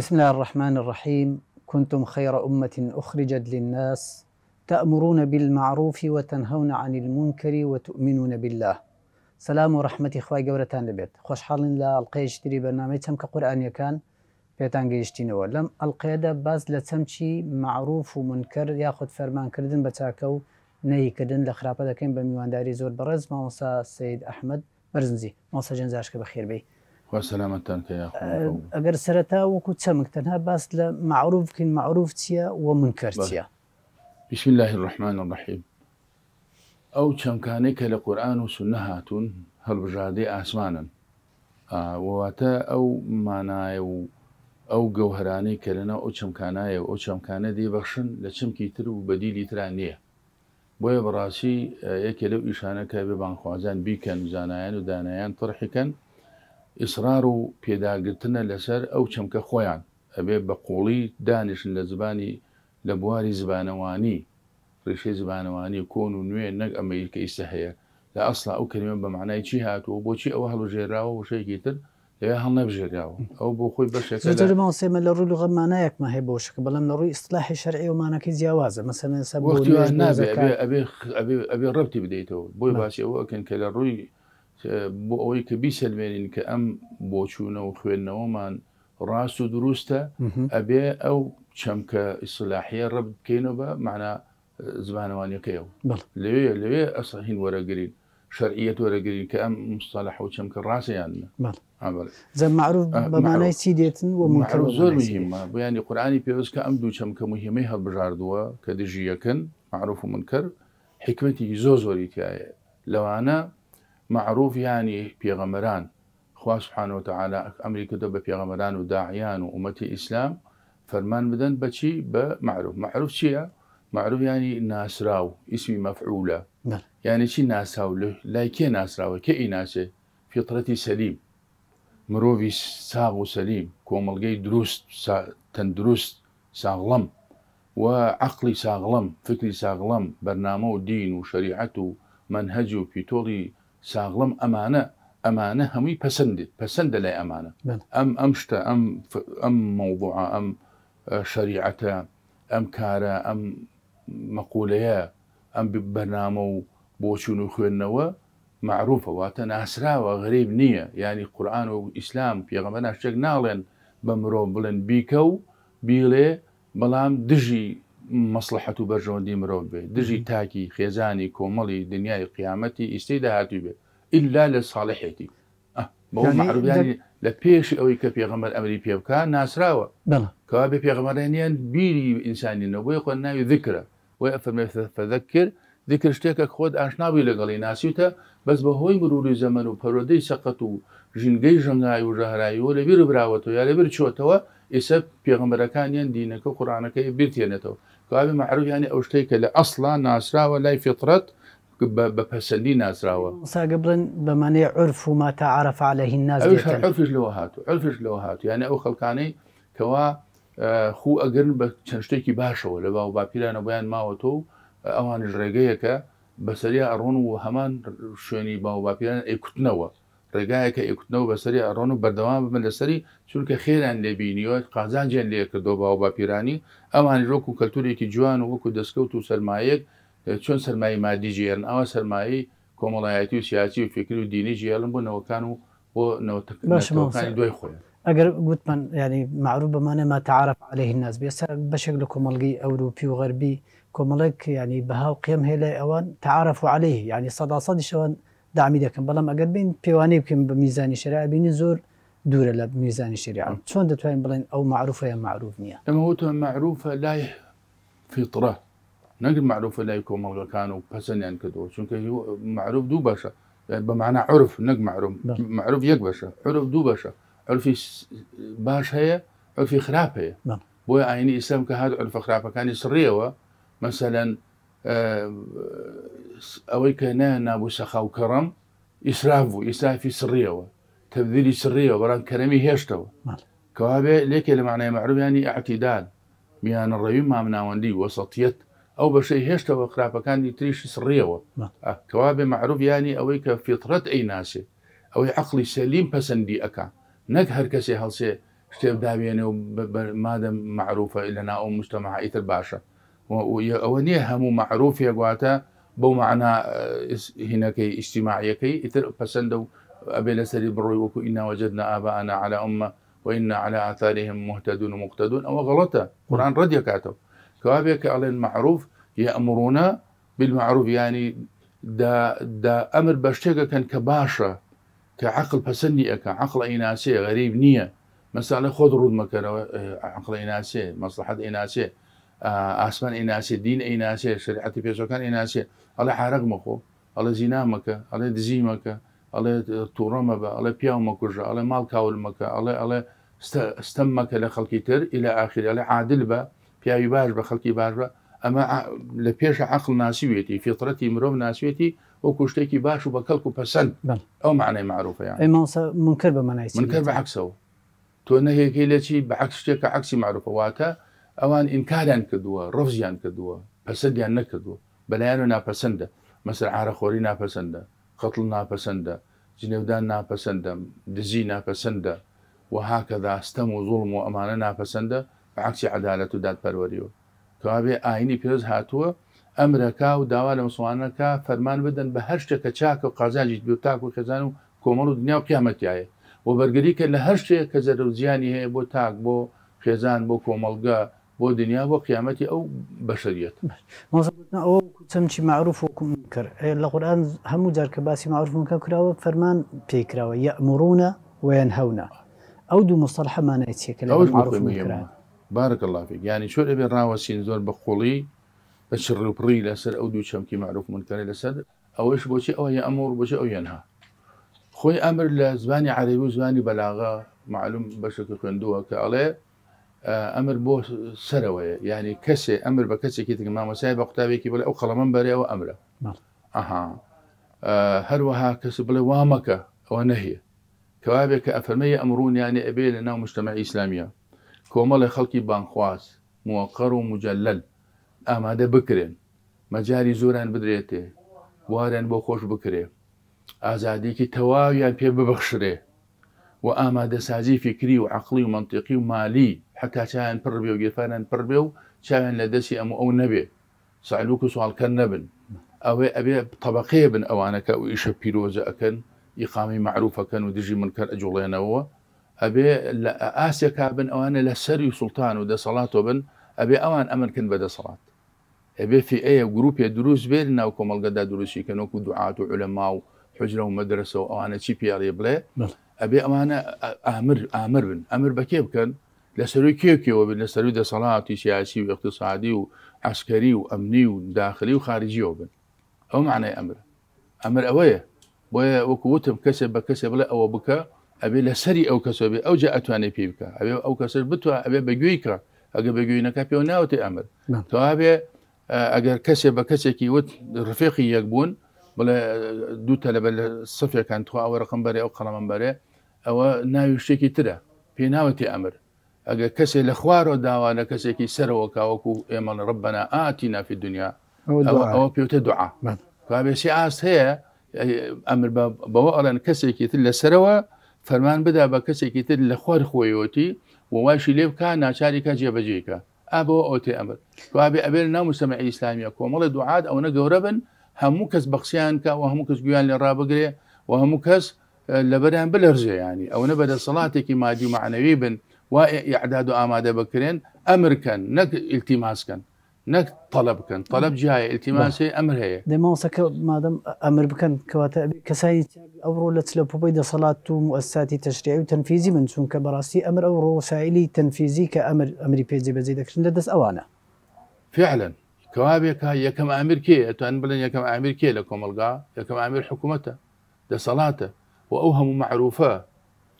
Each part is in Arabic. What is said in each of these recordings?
بسم الله الرحمن الرحيم كنتم خير أمة أخرجت للناس تأمرون بالمعروف وتنهون عن المنكر وتؤمنون بالله سلام ورحمة إخوائي جورتان لبيت خوش حال لا القيش تري برنامجهم كقرآن يكان بيتان جيشتينوا لم القيادة باز لتمشي معروف ومنكر ياخد فرمان كردن بتاكو نهي كردن لخرابة كين بميوان داري زور برز موسى سيد أحمد برزنزي موسى جنزاشك بخير بي وسلامة يا أخو أجر سرتا وكنت تنها بس لمعروف كن معروف تيا ومنكر تيا بسم الله الرحمن الرحيم أو كم كانك لقرآن وسنهات هل بجادي آسمانا آه واتا أو مانايو أو جوهراني كلنا أو كم كانايو أو كم كان دي بخشن لشم كيتر وبديل يترانيه بوي براسي یەکێ لەو ئیشانەکە بێ بانخوازان بیکەن زانایان و دانایان ئیسرار و پێداگرتنە لەسەر ئەو چەمکە خۆیان ئەبێ بە قوڵی دانیشن لە زبانی لە بواری زبانەوانی ڕیشەی زبانەوانی کۆن و نوێ نەک ئەمریکە ئیسە هەیە لە ئەسلا ئەو کلمە بە معنای چی هاتووە بۆچی ئەوە هەڵژێراوە وشەیەکی تر لەوێ هەڵ نەبژێراوە ئەو بۆ خۆی بەشێتمەسێمە لە ڕوو لەغە مانایەکمە هەیە بۆشکە بەڵام لە ڕووی ئیسلاحی شەرعێومانەکەی جیاوازە مەسەنسا ئەبێ ڕەتی بدەیتەوە بۆی باسی ئەوەکەن کە لە ڕووی بۆ ئەوەی کە بیسەلمێنین کە ئەم بۆچوونە و خوێندنەوەمان ڕاست و دروستە ئەبێ ئەو چەمکە ئیسلاحیە ڕب بکەینەوە بە معنا زمانەوانیەکەیەوە لەوێ لەوێ ئەسەهین وەرەگرین شەرعیت وەرەگری کە ئەم مستەلح و چەمکە ڕاستیانە زە معروف بەمانای چی دێتن و زۆر مهمە بۆیانی قورآانی پێوەست کە ئەم دوو چەمکە مهمەی هەڵبژاردووە کە دژی یەکەن معروف و منکە حکمەتی زۆ زۆری تایە لەوانە معروف ینی پێغەمەران خواسبحانەوەتەعالا ئەمریکا دە بە پێغەمەران و داعیان و عومەتی ئیسلام فەرمان بدەن بەچی بە معروف معروف چییە؟ معروف ینی ناسراو ئیسمی مەفعولە یعنی چی ناساو لای کێ ناسراوە کە ئیناسێ فطرەتی سەلیم مرۆڤی ساغ و سەلیم کۆمەلگەی دروست تەندروست ساغڵم و عقلی ساغڵم فکری ساغڵم بەرنامە و دین و شریعەت و منهج و پیتۆڵی ساغلم امانه امانه همي پەسەندیت پەسەندە لای امانه ام ئەم ام ئەم ئەم مەوضوع ئەم اه، شریعەتە ئەم کارە ئەم مەقولەیە ئەم بەرنامە و بۆچون و خوێندنەوە معروفەواتە ناسراوە غەریب نییە ینی قورآان و ئیسلام پێغەمە ناشتێک ناڵێن بە مرۆ بڵێن بیکە و مەسلحەت و بەرژۆندی مرۆڤ بێ دژی تاکی خێزانی کۆمەڵی دنیای قیامەتی ئیستی داهاتوی بێ ئللا لە ساڵحێتی معروبیانی لە پێش ئەوەی کە پێغەمەر ئەمری پێ بکە ناسراوە کەوا بێ پێغەمەرانیان بیری ئینسانی نەبووی خۆ ناوی ذکرە وی ئەفەرمێفەدە کرد ذکر شتێکە خۆت ئاشناوی لەگەڵی ناسیوتە بەس بە هۆی مروری زەمن و پەرۆدەی سەقەت و ژینگەی ژەنگای و ژەهراییەوە لەبیر براوەەوە یا لەبیر چۆتەوە ئێستا پێغمبەرەکانیان دینەکە قورانەکەی بیرتێنێتەوە کاوی معروف يعني شتێک کە لە أصلا ناسراوە لای فطرەت بە پەسەندی سا قبل بڵێن عرف و ماتە عليه الناس عرفش لەوە هاتو عرفش لەوە يعني أو خلقاني كوا آه، خو ئەگەرن بشنشتيكي باشو لباو باشەوە لە باو باپیرانە أوان ماوەتۆ ئەوانش أرون وهمان ئەڕۆن و هەمان شوێنی باو باپیران ئەیکوتنەوە ڕێگایەکە ئێکوتنەوە بەسەری ئەڕۆن و بەردەوام بمە لەسەری چونکە خێران لێبینیەوە قازانجیان لێ کردەوە باو باپیرانی ئەوان ڕۆک و کەلتورێکی جوان و وەکو دەستکەوت و سەرمایەک چۆن سەرمایی مادیجیێن ئەوە سەرمایی کۆمەڵایەتی و سیاسی و فکری و دینی ژێڵم بۆ نەوەکان و بۆ نەوەەکانی دوای خۆیان ئەگەر گوتمان ینی معروف بمانە ما تعاعرف عليه الناس بێستا بەشێک لە کۆمەلگی ئەوروپی و غەربی کۆمەڵک ینی بەهاو قێم هێ لای ئەوان تعاعرف عليه ینی سەدا سەدیشەوەن دامی دەکەم بەڵام ئەگەر بین پێوانەی بکەین بە میزانی شرابینی زۆر دوورە لە میزانی شریعان چۆن دەتوانین او معروفه معروفەیە معروف نییە ئەمە وتوە معروفە لای فیترە نەگر معروفە لای کۆمەڵەکان و پەسەنیان کردەوە چونکە معروف دو دوو باشە يعني بەمانە عرف نەک معروف معروف یەک بەشە عرف دو بەشە عرفی باش هەیە عرفی خراپ هەیە بۆیە ئاینی ئیسلام کە هات عرفە خراپەکانی سڕیەوە مثلاً أويك نانا بوسخا وكرم إسرافو إسرافي سريوة تبذيلي سريوة بران كرمي هيشتو كوابي ليك اللي معناه معروف يعني اعتدال ميان الرأي ما منا وندي وسطيت أو بشي هيشتو وقرافة كان يتريش سريوة آه، كوابي معروف يعني أويك فطرة أي ناس أو عقلي سليم بسندي أكا نكهر كسي هلسي شتيب دابيني ومادة معروفة إلنا أو مجتمع إثر باشا معروف يا جواتا بو معنا آه، هینەکەی كي إتر پەسەندە أبي ئەبێ لەسەری وكو إنا وجدنا آباءنا على أمة وإنا على آثارهم مهتدون ومقتدون أو غلطة قرآن رد يكاتو كوابيك على المعروف يأمرون بالمعروف يعني دا دا أمر بشتيكا كان كباشا كعقل بسنيئك عقل إناسية غريب نية مثلا خذ رود مكان آه، عقل إناسية مصلحة إناسية ئاسمان ئیناسێ دین ئەیناسێ شریعتی پێشەکان ئیناسێ ئەڵێ حرەق مەخۆ ئەڵە زینامەکە ئەڵێ دزیمەکە ئەڵێ تووڕەمە بە ئەڵێ پیاومەکوژە ئەڵێ ماڵ کاولمەکە ئەڵێ ئەڵێ ستەممەکە لە خەڵکی تر ئیلا ئاخیر لە عادل بە پیاوی باش بە خەڵکی باش بە ئەمە لە پێش عقل ناسیوێتی فێترەتی مرۆڤ ناسوێتی وەکو شتێکی باش و بە کەلک و پەسەند ئەو معنای معروفیان منکر بە منکر بە عکسەوە تۆ نەهێکی لە چی بە عکس شتێکە عکسی معروفەواتە ئەوان ئینکاریان کردووە ڕۆژیان کردووە پەسەندیان نەکردووە بەلایەن و ناپەسەندە مەسەر عراخۆری ناپەسەندە خەتڵ ناپەسەندە جنێودان ناپەسەندە دزی ناپەسەندە وهاکەدا ستەم و زوڵم و ئەمانە ناپەسەندە بەعکسی عدالەت و دادپەروەریەوە کەوابێ ئاینی پێز هاتووە ئەمرەکا و داوا لە مسلمانەکە فەرمان بدەن بە هەر شتێکە چاکە و قازاجی دوتاک و خێزان و کۆمەڵ و دنیا و قیامەتیایە و بەرگری کە لە هەر شتێک کە زەرە و زیانی هەیە بۆ تاک بۆ خێزان بۆ کۆمەلگە بو دنیا و قيامتي او بشريت نه او تمشي معروف ومنكر القران هم جار باسی معروف ومنكر كراوه فرمان بيكراوه يامرون وينهون او دو مصطلح ما نيتي كلام معروف ومنكر بارك الله فيك يعني شو ابي راوسين زور بقولي بشر وبري لسر او دو شمكي معروف منكر لسر او ايش بوشي او يامر بوشي او ينهى خوي امر لزباني عربي وزباني بلاغه معلوم بشكل خندوه كاليه ئەمر بۆ سەرەوەیە ینی کەسێ ئەمر بە کەسێکی تک مامەسای بە قوتابێکی بڵێ ئەو قەڵەمەم بەرەوە ئەمرە ئەها هەروەها کەس بڵێ وامەکە ئەوە نەهەیە کەوابێک کە ئەفەرمەی ئەمرونیانێ ئەبێ لە ناو مشتمە ئیسلامیە کۆمەڵی خەڵکی بانخواز موەقەڕ و مجلل ئامادە بکرێن مەجاری زۆران بدرێتێ وارن بۆ خۆش بکرێ ئازادیکی تەواویان پێ ببەخشرێ وآما ئامادەسازی فکری و عقلی و منطقی و مالی حتا چیان پڕ لدسي و گرفانان پڕ بێ و چاویان او دەستی ئەم ئەو نەبێ سالوک و سوالکە نەبن ئەوێ ئەبێ طبقێ بن ئەوانەکە و ئیشە پیرۆزە ئەەکەن معروف معروفەکەن و دژی منکەر ئەجوڵێنەوە ئەبێ لە ئاسیەکە بن ئەوانە لە سەری سوڵتان و دەسەڵاتۆ بن اوان ئەوان ئەمنکن بە دەسەڵات ئەبێ فی ئەیە دروس دروست بێت ناو کۆمەلگەدا دروستی کەنۆک و دوعات و علەما و حجرە و مەدرسە و چی ابي امانه امر امر بن امر بكيف كان لسروي كيف كيف وبن لسروي ده صلاه سياسي واقتصادي وعسكري وامني وداخلي وخارجي وبن او معنى امر امر اويه وكوتم كسب بكسب لا او بكا ابي لسري او كسب او جاءت انا بيبك ابي او كسب بتو ابي بجويكا اگر بجوينا نکاپی و ناوتی امر نعم. تو ابي اگر آه، كسب با کسی رفيقي يكبون بڵێ دوو تەلەبە لە سفەکان تو ئەوە ڕقم بەرێ ئەو قەڵەمەم بەرێ ئەوە ناوی شتێکی ترە پێناوەتی ئەمر ئەگە کەسێ لە خوارۆ داوانە کەسێکی سەرەوە کاوەکو ئێمە ڕبنا ئاتی نافی دنیا ئەوە پێوتە دوعا کابێسی ئاست هەیە ئەمر بەوە ئەڵەن کەسێکی تر لەسەرەوە فەرمان بدا بە کەسێکی تر لە خوار خۆیەتی وواشی لێ بکە ناچاریکە جێبەجێکە ئابەوە ئەو تێ ئەمر وابێ ئەبێ ناموسمە ئیسلامیە کۆمەڵە دوعاات ئەوە نە گەورە بن هەموو کەس بەخسییان کا و هەموو کەس گویان لێ ڕابگرێ و هەموو کەس اه، لە بەریان بلەرزیانی ئەوە بەدە سەڵاتێکی مادی و معنەوی بن و نك و كان بکرێن ئەمرکەن نەک ئیلتیماسکەن نەک تەلب بکەن تەلب جیایە ئیلتیماسی ئەمر هەیە دەماوسەکە مادەم ئەمر بکەن کەواتە کەسایی ئەوڕۆ لە لە پوپی دەسەڵات من چونکە بەڕاستی ئەمر ئەو ڕۆسایلی تەنفیزی کە ئەمر ئەمری پێجی بەجێ دەکردن لە دەست ئەوانە کەوابێکە یەکەم ئامیر کێ ئەتوان بڵێن یەکەم ئامیر کێ لە کۆمەلگا یەکەم ئامیر حکوومەتە دەسەڵاتە و ئەو هەموو معروفە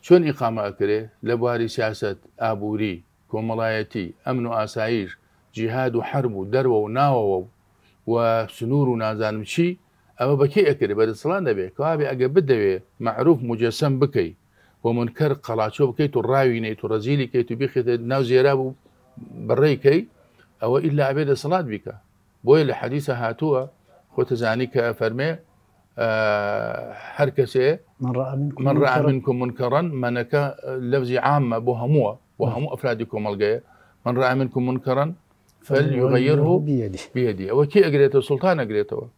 چۆن ئیقامە ئەکرێ لە بواری سیاست ئابووری کۆمەڵایەتی ئەمن و ئاساییش جیهاد و حرب و دەروە و ناوەوە و سنوور و نازانم چی ئەوە بەکێ ئەکرێ بەدەسەڵان دەبێت کەوابێ ئەگە بدەوێ معروف مجەسم بکەیت بۆ منکەر قەلاچۆ بکەیت و ڕاوینەیت و ڕزیلی کەیت و بخێت ناو زێرا بوو بڕێکەی ئەوە ئللا ئەبێ دەسەڵات بیکە بۆیە لە حەدیسە هاتووە خۆتە آه، هر كسي من رأى منكم من رأى منكم منكرا منەکە لەوزی عامە بۆ هەمووە بۆ هەموو من رأى منكم منكرا فليغيره بيدي بيدي وكي کی سلطان سلتان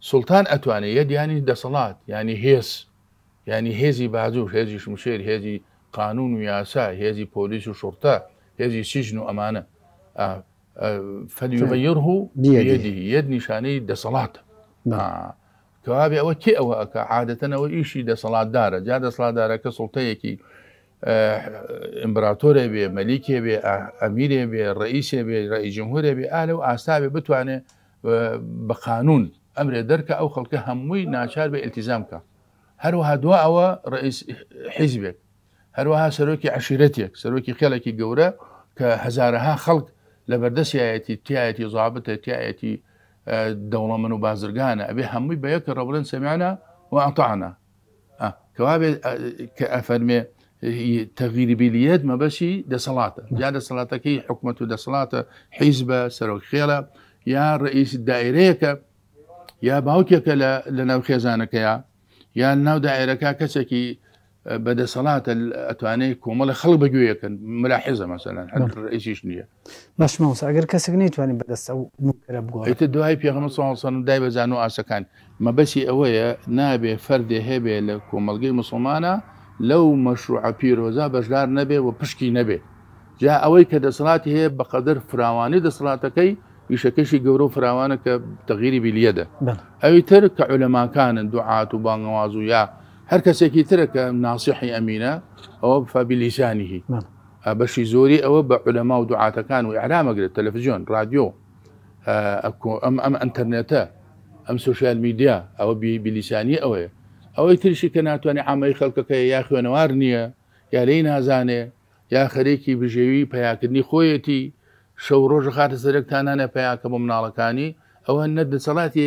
سلطان أتواني يد يعني ده صلاة يعني هيس يعني هيزي بازوو هيزي شمشير هيزي قانون وياسا هيزي بوليس وشرطة هيزي سجن وأمانة آه فەلیغەیره بيده یەد نیشانەی دەسەڵاتە کەوابێ ئەوە کێ ئەوە ئەکە عادەتەنەوە ئیشی دەسەڵاتدارە جا دەسڵاتدارەکە سڵتەیەکی ئمبراتۆرە بێ مەلیکێ بێ ئەمیرێ بێ ڕئیسێ بێ ڕئیجمهورێ بێ ئالە و ئاستاێ بتوانێت بە قانون ئەمرێ دەرکە ئەو خەڵکە هەمووی ناچار بە ئەلتیزامکە هەروەها دوا ئەوە ڕئیس حیزبێک هەروەها سەرۆکی عشیرەتێک سەرۆکی خێڵێکی گەورە کە هزارەها خەڵک لبردسیاتی تیاتی ضابطه تیاتی دولمان و بازرگانه ابي همي به يك سمعنا واطعنا اه كواب كافرم تغيير بليد ما بشي ده صلاته جاد صلاته كي حكمته ده صلاته حزبه سروك خيله يا رئيس الدائره يا باوكي لنا خزانك يا يا ناو دائره كا بدا صلاة أتواني كومالا خلق بجوية كان ملاحظة مثلا حتى نعم. الرئيسي شنو هي باش موسى أقر كاسقني تواني بدا سعو مكرا بقوة إيت الدواء في أغمال صلى الله دايبا زانو آسا كان ما بسي أويا نابي فردي هبي لكومالا مسلمانا لو مشروع بيروزا بجدار نبي وبشكي نبي جاء أوي كدا صلاة هي بقدر فراواني دا صلاتكي يشكشي قورو فراوانك تغييري باليدة أوي ترك علماء كان دعاة وبانغوازو يا هەر کەسێکی ترە کە ناسیحی ئەمینە ئەوە بفابیلیسانیهی بەشی زۆری ئەوە بە عولەما و دوعاتەکان و عرامەگرێت تەلەڤزیۆن رادیۆ ئەم ئەم ئەتەرنێتە ئەم سوشال میدیا ئەوە بیلیسانی ئەوەیە ئەوەی ترشی کە ناتوانێت عامەی خەڵکەکە یا خوێنەوار نییە یا لی نازانێ یا خەرێکی بژێوی پیاکردنی خۆیەتی شەو ڕۆژ خاتە سەرەکتانانە پیاکە بۆ مناڵەکانی ئەوە نەت دەسەڵاتی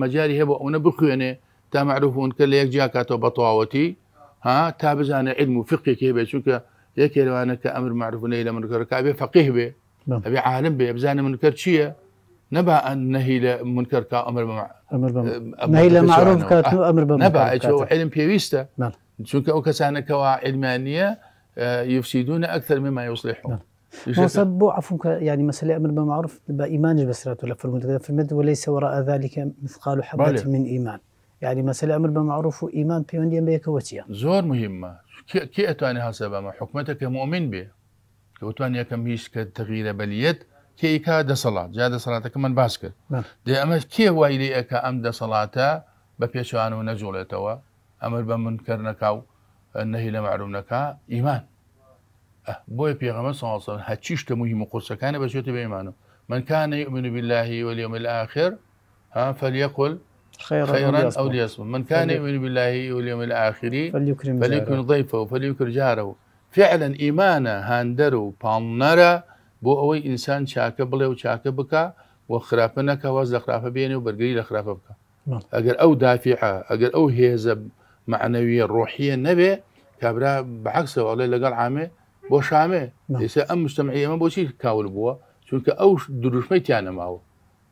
مەجاری هەبوو ئەوە بخوێنێ تا معروفون کە لە یەک جیا کاتەوە ها تا بزانە علم و فقێکی هەبێ چونکە یەکێ لەوانە کە ئەمر معروفونەی لە منکەڕکە بێ فەقیه بێ نعم. ئەبێ عالم بێ بزانە منکەر چییە؟ نبا أن نهي لمنكر كا أمر بمع أمر بمع نهي لمعروف كا أمر آه. بمع نبا شو علم بيويستا نعم شو كأو كسانا كوا علمانية آه، يفسدون أكثر مما يصلحون نعم صب عفوا يعني مسألة أمر بمعروف بإيمان بسرات ولا فرمت فرمت وليس وراء ذلك مثقال حبة من إيمان يعني مسألة أمر بمعروف وإيمان في من زور مهمة كي كي أتاني بما حكمتك مؤمن به كي أتاني كم هيش كتغيير بليت كي إكا دا صلاة جا دا صلاة كمان باسكر نعم. دي أما كي هو إلي إكا أم دا صلاة بفيش أنا ونزول توا أمر بمنكر نكاو النهي لمعلوم نكا إيمان أه بوي في غمس صلى الله عليه وسلم هتشيش كمهم وقصة كان بشوت بإيمانه من كان يؤمن بالله واليوم الآخر ها فليقل خيرا, خيرا أو ليصمت من كان يؤمن بالله واليوم الآخر فليكرم, فليكرم ضيفه فليكر جاره فعلا إيمانا هاندرو بانرا بو ئەوەی إنسان چاکە بڵێ و چاکە بکە و خراپە نەکەوە لە خراپە أو و بەرگری لە خراپە بکە ئەگەر ئەو دافیعە ئەگەر ئەو هێزە معنەویە ڕۆحیە نەبێ کابرا بەعکسەوەڵێ لەگەڵ عامێ بۆ شامێ ئێستا ئەم مستەمعی ئەمە بۆچی کاول بووە چونکە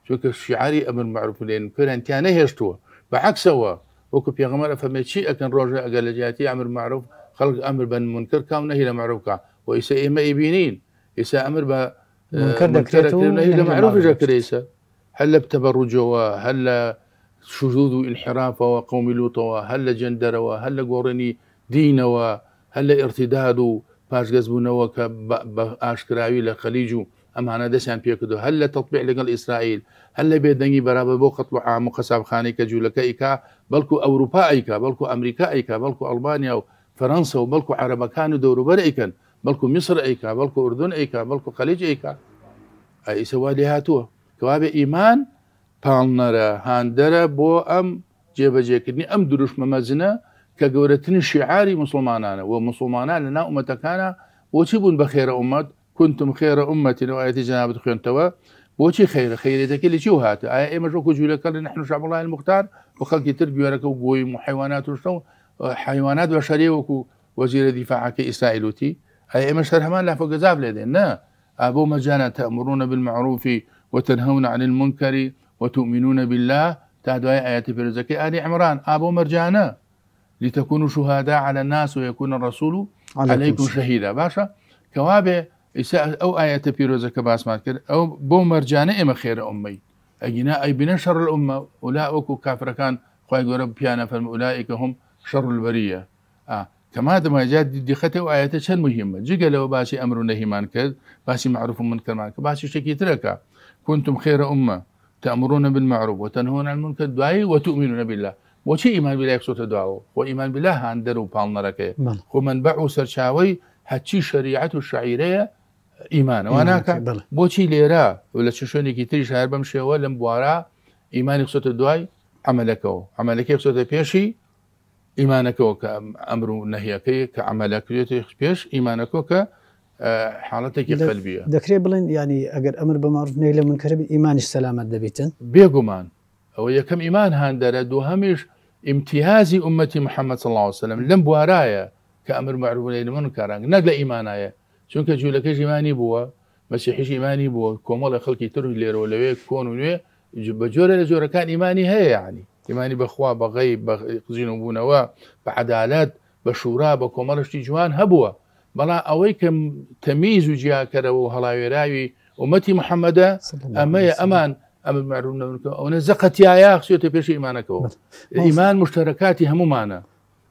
چونکە شیعری ئەمر معروف لێن پرەنتیانە هێشتووە بەعکسەوە وەکو پێغمەرە فەمە چی ئەکەن ڕۆژە ئەگەر لە جیاتی ئەمر معروف خەڵک ئەمر بن منکر کام نەهی لە معروفکە و ئیسا ئێمە ئیبینین ئیسا ئەمر بە اه، لە معروفژە کرێسە هەل لە بتەبەڕوجەوە هەل لە شوزود و انحرافەوە قومی هل هەل لە جەندەرەوە هەل لە گۆڕێنی دینەوە هەل لە ئرتیداد و اما انا پێکردو هەل لە تەطبیع لەگەڵ اسرائيل هل لە بێدەنگی بەرابە بۆ قەت و عام و قەسابخانەی کە جوولەکەیکا بەڵکو ئەوروپا البانيا بەڵکو ئەمریکا ئەیکا بەڵکو ئەلبانیا و فەرەنسا و بەڵکو عربەکان و دەوروبەر ئەیکەن بەڵکو میسر ئەیکا بەڵکو ئوردون ئەیکا ايكا اي ئەیکا ئەئیسەوا لێ هاتووە کەوابێ ئیمان پاڵنەرە هاندەرە بۆ ئەم جێبەجێکردنی ئەم دروشمە مەزنە کە گەورەتنی شیعاری مسلمانانە و مسلمانان لە ناومەتەکانە بۆچی كنتم خير أمة وآية جناب دخيان توا وشي خير خەیرێتەکە لە چی و هاتە ئایا ئێمە ڕۆک جوولەکە لە نحن الله المختار وخلق خەڵکی تر وقوي و بۆی حيوانات وشتە وكو وزير بە شەرێ وەکو وەزیرە دیفاعەکە ئیسرائیلوتی ئایا آية ئێمە شەر هەمان لافۆگەزاب لێدێن نە ئابۆ مەجانە وتنهون عن المنكر وتؤمنون بالله تا آية آيات پێرزەکەی آل عمران أبو مرجانا لتكونوا شهداء على الناس ويكون الرسول عليكم شهيدا باشا كوابه إساء أو آية بيروزة كباس ما أو بومرجانة إما خير أمي أجناء أي بنا شر الأمة أولئك كافر كان خواهي قول رب بيانا أولئك هم شر البرية آه. كما دم جاد دي خطي وآيات شن مهمة جيقا لو باشي أمر نهي ما نكد باشي معروف من كما باشي شكي تركا كنتم خير أمة تأمرون بالمعروف وتنهون عن المنكر دعائي وتؤمنون بالله وشي إيمان بالله يكسوت الدعاء وإيمان بالله عند رو بالنركة ومن بعو سرشاوي هاتشي شريعة الشعيرية ئیمانەوە ناکە بۆچی لێرە لە چ شوێنێکی تری شار بەم شێوە لەم بوارە ئیمانی قسۆتە دوای عملەکەەوە عملەکەی قسۆتە پێشی ئیمانەکەەوە کە ئەمر و نەهیەکەی کە عملەکرێتی پێش ئیمانەکەەوە کە حالڵەتێکی خەلبیە دەکرێت بڵێن ینی ئەگەر ئەمر بە ماڕنەی لە منکەربی ئیمانیش سەلامەت دەبیتن بێگومان ئەوە یەکەم ئیمان هاندەرە دوو هەمیش ئیمتیازی عومەتی محەممەد سڵاوسلم لەم بوارایە کە ئەمر معروبەی لە من کارانگ نەک لە ئیمانایە چونکە جوولەکەژیمانی بووە مەسیحیشیمانی بووە کۆمەڵی خەڵکی تر لێرەوە لەوێ کۆن و نوێ بە جۆرە لە جۆرەکان ئیمانی هەیە ینی ئیمانی بەخوا بەغی قزین و بوونەوە بە عدالت بە شوورا بە کۆمەڵشتی جوان هەبووە بەڵام ئەوەی کە تەمیز و جیاکەرەوە و هەڵاوێراوی ومەتی محەممەدە ئەمەیە ئەمان ئەمە معروم نەکە ئەوە زەقەتیایە خسوێتە پێش ئیمانەکەەوە ئیمان مشتەرەکاتی هەمومانە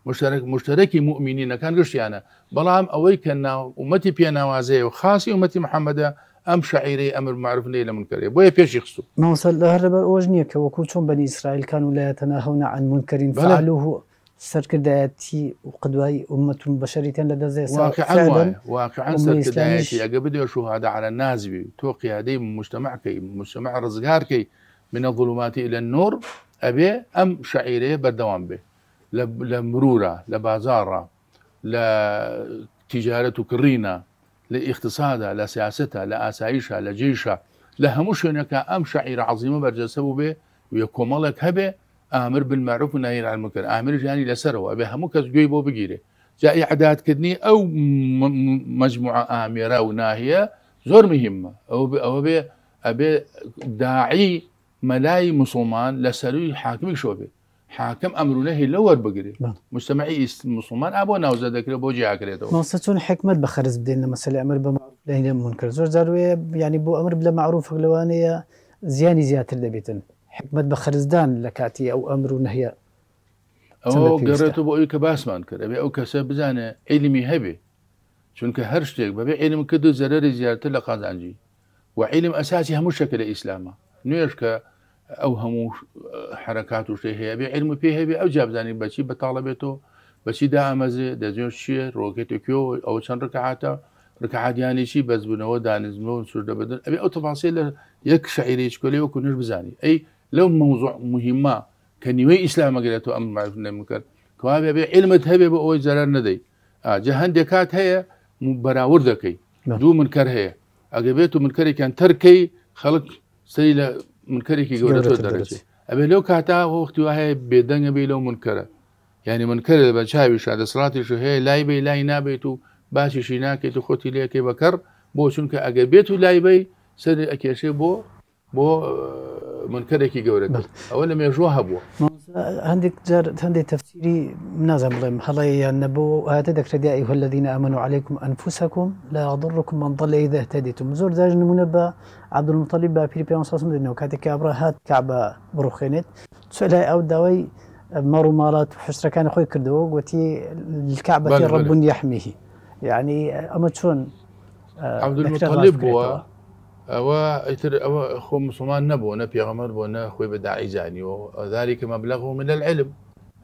مشترك مشترك مؤمنين كان أنا بلام اوي كان ومتي بيانا وازي وخاصي ومتي محمد ام شعيري امر معروف نيل المنكر بو يا بيش يخصو نوصل نعم، لهرب اوجنيك وكوتهم بني اسرائيل كانوا لا يتناهون عن منكر فعلوه سرك سركداتي وقدواي أمة بشرية لدى زي واقعا واقعا سرك سركداتي أقبدي شهادة على الناس تو قيادي من مجتمعك مجتمع رزقار كي من الظلمات إلى النور أبي أم شعيري بردوان به لمرورة لبازارة لتجارة كرينة لاقتصادها لسياستها لآسايشها لجيشها هناك أم شعير عظيمة برجسبو به ويكملك هبه امر بالمعروف ونهي عن المنكر امر یعنی لەسەرەوە ئەبێ هەموو کەس گوێی بۆ بگیرێ جا عدادکردنی ئەو مجموعە ئامێرا و ناهەیە زۆر مهمە او ئەوە ابي داعي ملاي مسلمان لەسەروی حاکمی شۆ حاكم امر نهي لور بقري مجتمعي مسلمان ابو ناوزا ذكر ابو جي اكريتو نصتون حكمه بخرز بدين مثلا امر بمعروف لين منكر زور زروي يعني بو امر بلا معروف لوانيه زياني زياتر حكمت بخرز دان لكاتي او امر نهي او قريتو بو يك باس ابي او كسب بزانه علمي هبي چونك هر ببي علم كدو زرر زيارته لقازانجي وعلم اساسي هم شكل الاسلام نيشكه ئەو هەموو حرکات وشتێ هەیە بێ علم پێ هەبێ ئەو جابزانانی بەچی بەتاڵە بێتەوە بەچی دامەزێ دەزیێن چیە ڕۆکێتێکۆ ئەو چەند ڕکەعاتە ڕکەعادیانێکی بەزبوونەوە دانزمە و سوور دەبدن ئەبێ ئەو تەفاسی لە یەک شعیرێک کۆلێوە کونر بزانی ئەی لەو مەوزوع مهمە کە نیوەی ئیسلامەگرێتەوە ئەم نمیکرد کەوابێ بێ علمت هەبێ بە ئەوی زەرەر نەدەی جە هەندێک کات هەیە بەراورد دەکەی دوو منکەر هەیە ئەگە بێت و منکەرێکیان تەرکەی خەڵک سەری لە منکەێکی گەورە دەرەچێت ئەبێ لەو کاتا وەختی وهەیە بێدەنگە بێ لەو منکەرە ینی منکە بە چاوی شادەسڵاتیش هەیە لای بێ لای نابێت و باشیشی ناکێت و خۆتی لەکەی بەکەڕ بۆ چونکە ئەگە بێت و لایبەی سەر ئەکێشێ بۆ بۆ منکەرێکی گەورە ئەوە لە مێژوە هەبووە. عندك جار عندي تفسيري منازم بلم هلا يا النبو هات دكتور يا أيها الذين آمنوا عليكم أنفسكم لا يضركم من ضل إذا اهتديتم زور زاج نمونة عبد المطلب با بيري بيان صاصم دينو كاتك أبرا هات كعبة بروخينت سؤال أو داوي مارو مالات حشرة كان أخوي كردو وتي الكعبة رب يحميه يعني أما شون آه، عبد المطلب و أتر ئەوە خۆ مسلمان نەبوو نە پێغەمەر بۆ نە خۆی بە و ذلكکە مەبلغه من العلم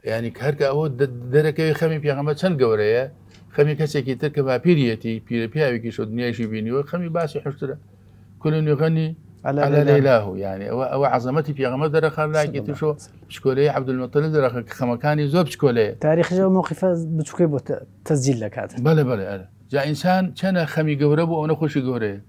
ینی هەرکە ئەوە دەرەکەی خەمی پێغەمە چەند گەورەیە كي کەسێکی تر کە و پیرە پیاوێکی شو دنیایشی بینیەوە خەمی باسی حشترە کلنی غەنی لەلاه ینی ئەوە ئەوە عزمەتی پێغەمە دەرەخەلاکی توشۆ پشکۆلەی عبدمەتەل دەرەخ خەمەکانی زۆر پشکۆلەیە تاریخەوە مۆخیفە بچکێ بۆ تەزیل لە کات بەە بەە جا إنسان چەنە خمي گەورە بۆ ئەوە خۆشی گەورەیە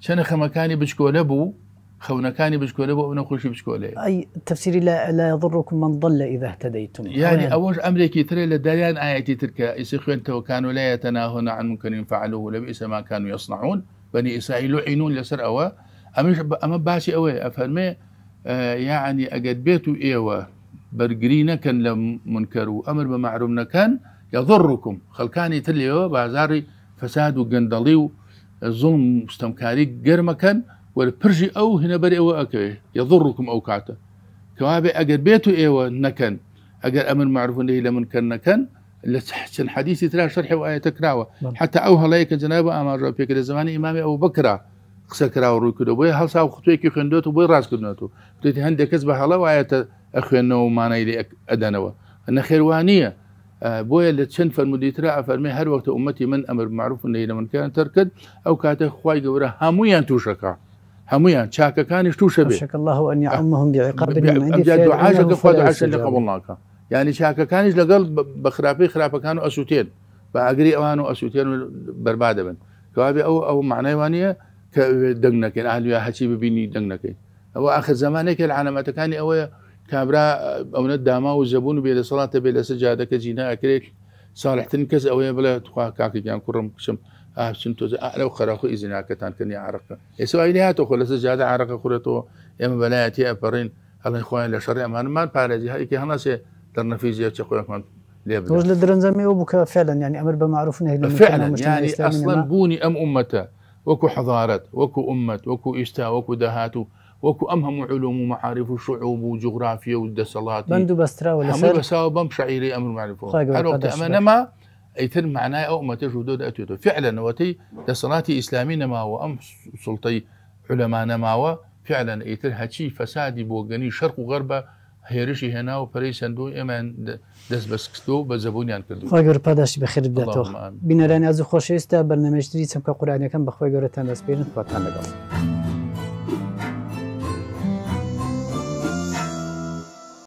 چنه خمکانی بچکوله بو خونکانی بشكول ابو اونا خوشی بچکوله اي تفسيري لا, لا یضرکم من ضل اذا اهتدیتم یعنی يعني اول امریکی تری لدریان آیتی ترکا ایسی خوین تو کانو لا يتناهون عن ممکنین فعلوه لبئس ما كانوا يصنعون بني اسرائيل لعنون لسر اوا اما باسي اوا افرمي آه، يعني اجد بيتو ايوا برجرينا كان لم منكروا امر بمعروفنا كان يضركم خلكاني تليو بازاري فساد وجندليو زڵم مستمكاري گەرمەکەن وەرە والبرجي أو هنا بري أو یەضڕکم يضركم أو کەوابێ ئەگەر بێت و ئێوە إيوة نەکەن ئەگەر ئەمن معروفەی إيه لە منکەن نەکەن لە چەند حدیثی تررا شەرح و ئاەتە کراوە نعم. حتا ئەو هەڵەیە کە جنابە ئاماژە پێکە إمام أبو بكر ئەو بکرا قسە کراوە ڕووی کردەوە بۆی هەسا و خوتوێکی خوێندوێت و بۆی ڕاستکردنێت و بێتی هەندێک کەس بە هەڵە وایەتە ئەخوێنەوە مانای بويا لتشن فرمودي ترى فرمي هر وقت أمتي من أمر معروف إنه لمن كان تركد أو كاتي خواي قبرة هموية توشكا هموية شاكا كان يشتوش به أشك الله أن يعمهم بعقاب من عندي أمجاد دعاشك فاد عشان يعني شاكا كان يشتوش لقل بخرافي خرافة كانوا أسوتين بأقري أوانو أسوتين بربادة بن كوابي أو أو معناه وانية كدنكين أهل يا هشي ببيني دنكين هو زمانك العالم تكاني أويا کابرا ئەوە داما و زەبوون و بێ لە سەڵاتە بێ لە سەجادەکە جینا ئەکرێت ساڵحتن کەس ئەوەیە بڵێ تخوا کاکیان کوڕم کشم ئاچن تۆز ئەرەو خەرەخۆ ئیزینناکەتانکردنی عراقە ئێستا هاتۆ خۆ لە سەجادە عراقە خوورێتەوە ئێمە بەلایەتی ئەپەڕین هەڵی خۆیان لە شەڕی ئەمانمان پارێزی هەیەکی هەڵاسێ دەرنەفی زیێچە خۆیان لێ لە درنجەمی ئەو بکە فعلەن ینی ئەمر بە معروف فعلا يعني اصلا بوني ام امته وكو حضارت وكو وەکو وكو وەکو وكو دهاتو وكو امهم علوم ومعارف وشعوب وجغرافيا والدسالات بندو بسترا ولا سر بسا وبم شعيري امر معرفه هل وقت امنما ايتر معناه او ما تجدود اتيتو فعلا وتي دسالات اسلامي نما وام سلطي علماء نما فعلا ايتر هاتشي فسادي بوغني شرق وغرب وغربه هێرشی هێنا و پەرەیسەندوو ئێمان دەست بەسکستۆ بە زەبوونیان کردو خۆگەر پاداش بەخیر بداتەوە بینەرانی ئازوو خۆشەویستە بەرنەمەشتری چەمکە قورانەکەم بەخۆی گەورەتان دەستپێنن خۆتان لەگەڵ.